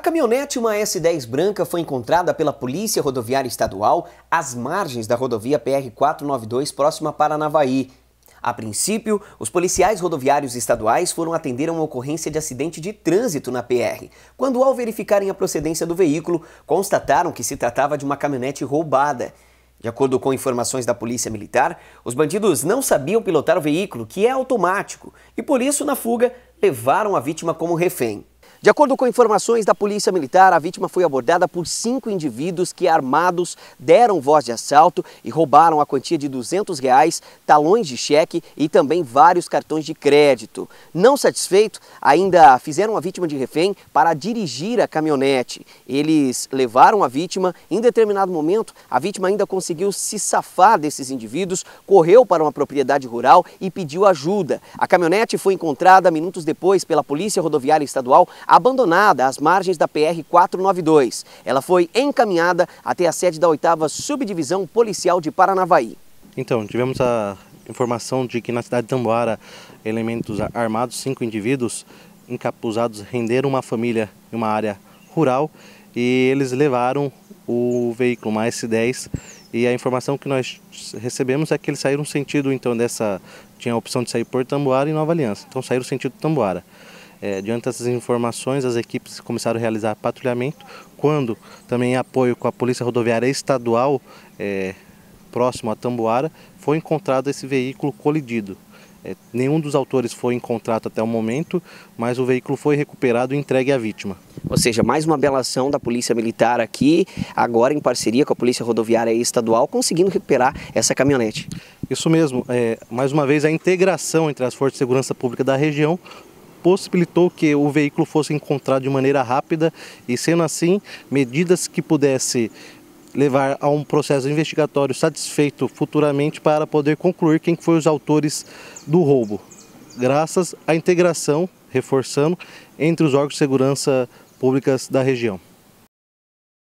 A caminhonete uma S10 branca foi encontrada pela Polícia Rodoviária Estadual às margens da rodovia PR 492 próxima a Paranavaí. A princípio, os policiais rodoviários estaduais foram atender a uma ocorrência de acidente de trânsito na PR, quando, ao verificarem a procedência do veículo, constataram que se tratava de uma caminhonete roubada. De acordo com informações da Polícia Militar, os bandidos não sabiam pilotar o veículo, que é automático, e por isso, na fuga, levaram a vítima como refém. De acordo com informações da Polícia Militar, a vítima foi abordada por cinco indivíduos que, armados, deram voz de assalto e roubaram a quantia de 200 reais, talões de cheque e também vários cartões de crédito. Não satisfeito, ainda fizeram a vítima de refém para dirigir a caminhonete. Eles levaram a vítima. Em determinado momento, a vítima ainda conseguiu se safar desses indivíduos, correu para uma propriedade rural e pediu ajuda. A caminhonete foi encontrada minutos depois pela Polícia Rodoviária Estadual abandonada às margens da PR 492. Ela foi encaminhada até a sede da 8 Subdivisão Policial de Paranavaí. Então, tivemos a informação de que na cidade de Tamboara, elementos armados, cinco indivíduos encapuzados, renderam uma família em uma área rural e eles levaram o veículo, uma S10, e a informação que nós recebemos é que eles saíram sentido, então, dessa... Tinha a opção de sair por Tamboara e Nova Aliança, então saíram sentido Tamboara. É, diante dessas informações, as equipes começaram a realizar patrulhamento, quando também em apoio com a Polícia Rodoviária Estadual, é, próximo a Tambuara, foi encontrado esse veículo colidido. É, nenhum dos autores foi encontrado até o momento, mas o veículo foi recuperado e entregue à vítima. Ou seja, mais uma bela ação da Polícia Militar aqui, agora em parceria com a Polícia Rodoviária Estadual, conseguindo recuperar essa caminhonete. Isso mesmo, é, mais uma vez a integração entre as Forças de Segurança Pública da região possibilitou que o veículo fosse encontrado de maneira rápida e, sendo assim, medidas que pudesse levar a um processo investigatório satisfeito futuramente para poder concluir quem foi os autores do roubo, graças à integração, reforçando, entre os órgãos de segurança públicas da região.